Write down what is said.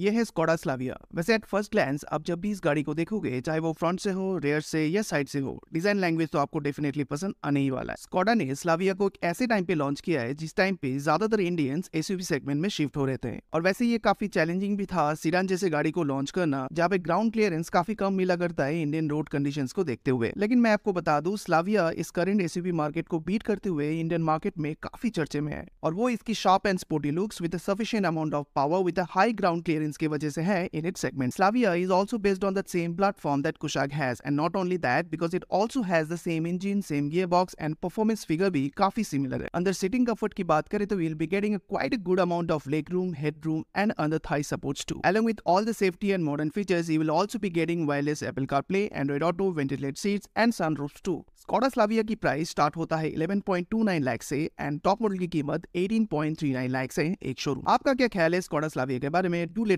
ये है Skoda Slavia वैसे एट फर्स्ट ग्लैंस आप जब भी इस गाड़ी को देखोगे चाहे वो फ्रंट से हो रेयर से या साइड से हो डिजाइन लैंग्वेज तो आपको डेफिनेटली पसंद आने ही वाला है स्कॉडा ने स्लाविया को एक ऐसे टाइम पे लॉन्च किया है जिस टाइम पे ज्यादातर इंडियंस एसयूवी सेगमेंट में शिफ्ट हो रहे थे और वैसे ये काफी चैलेंजिंग भी था सीडान जैसे गाड़ी को लॉन्च करना जहाँ पे ग्राउंड क्लियरेंस काफी कम मिला करता है इंडियन रोड कंडीशन को देखते हुए लेकिन मैं आपको बता दू स्लाविया इस करेंट एसयूवी मार्केट को बीट करते हुए इंडियन मार्केट में काफी चर्चे में है और वो इसकी sharp and sporty looks with sufficient amount of power with high ground clearance importance की वजह से है in its segment Slavia is also based on the same platform that Kushaq has and not only that because it also has the same engine same gear box and performance figure भी काफी similar है अंदर sitting comfort की बात करें तो we'll be getting quite good amount of leg room head room and under thigh supports too along with all the safety and modern features you will also be getting wireless Apple CarPlay Android Auto ventilate seats and sunroofs too Skoda Slavia की price start होता है 11.29 लाख से and top model की कीमत 18.39 लाख से एक showroom आपका क्या ख्याल है स्कॉडा स्लाविया के बारे में डू